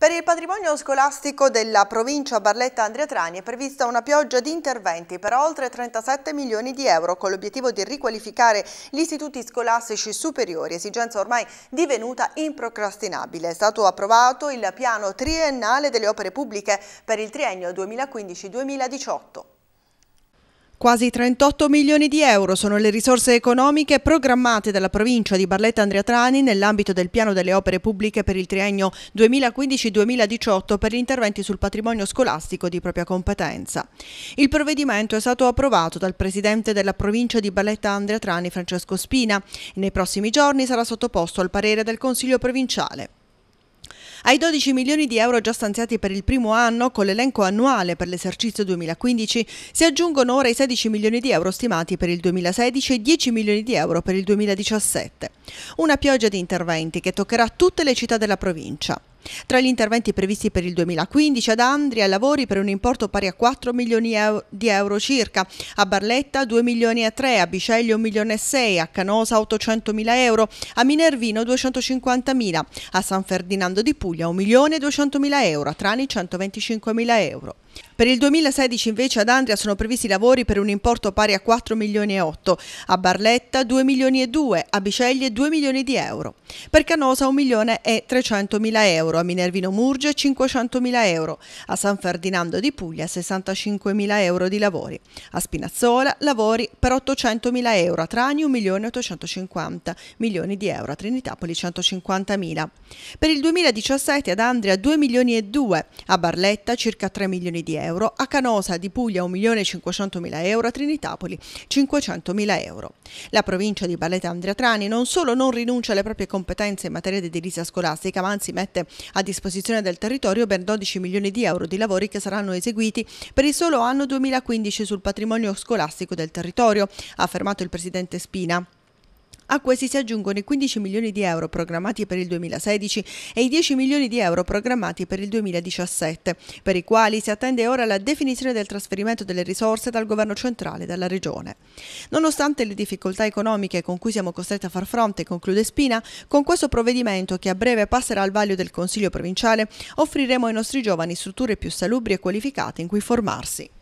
Per il patrimonio scolastico della provincia Barletta Andrea Trani è prevista una pioggia di interventi per oltre 37 milioni di euro con l'obiettivo di riqualificare gli istituti scolastici superiori, esigenza ormai divenuta improcrastinabile. È stato approvato il piano triennale delle opere pubbliche per il triennio 2015-2018. Quasi 38 milioni di euro sono le risorse economiche programmate dalla provincia di Barletta Andrea Trani nell'ambito del piano delle opere pubbliche per il triennio 2015-2018 per gli interventi sul patrimonio scolastico di propria competenza. Il provvedimento è stato approvato dal presidente della provincia di Barletta Andrea Trani Francesco Spina e nei prossimi giorni sarà sottoposto al parere del Consiglio provinciale. Ai 12 milioni di euro già stanziati per il primo anno, con l'elenco annuale per l'esercizio 2015, si aggiungono ora i 16 milioni di euro stimati per il 2016 e 10 milioni di euro per il 2017. Una pioggia di interventi che toccherà tutte le città della provincia. Tra gli interventi previsti per il 2015 ad Andria lavori per un importo pari a 4 milioni di euro circa, a Barletta 2 milioni e 3, a Biceglio 1 milione e 6, a Canosa 800 mila euro, a Minervino 250 mila, a San Ferdinando di Puglia 1 milione e 200 mila euro, a Trani 125 mila euro. Per il 2016 invece ad Andria sono previsti lavori per un importo pari a 4 milioni e 8, a Barletta 2 milioni e 2, a Biceglie 2 milioni di euro, per Canosa 1 milione e 300 mila euro, a Minervino Murge 500 mila euro, a San Ferdinando di Puglia 65 mila euro di lavori, a Spinazzola lavori per 800 mila euro, a Trani 1 milione e 850 milioni di euro, a Trinitapoli 150 mila. Per il 2017 ad Andria 2 milioni e 2, a Barletta circa 3 milioni milioni di euro, a Canosa di Puglia 1 milione e 500 mila euro, a Trinitapoli 500 mila euro. La provincia di Barletta Andrea Trani non solo non rinuncia alle proprie competenze in materia di edilizia scolastica, ma anzi mette a disposizione del territorio ben 12 milioni di euro di lavori che saranno eseguiti per il solo anno 2015 sul patrimonio scolastico del territorio, ha affermato il presidente Spina. A questi si aggiungono i 15 milioni di euro programmati per il 2016 e i 10 milioni di euro programmati per il 2017, per i quali si attende ora la definizione del trasferimento delle risorse dal governo centrale e dalla regione. Nonostante le difficoltà economiche con cui siamo costretti a far fronte, conclude Spina, con questo provvedimento che a breve passerà al vaglio del Consiglio provinciale, offriremo ai nostri giovani strutture più salubri e qualificate in cui formarsi.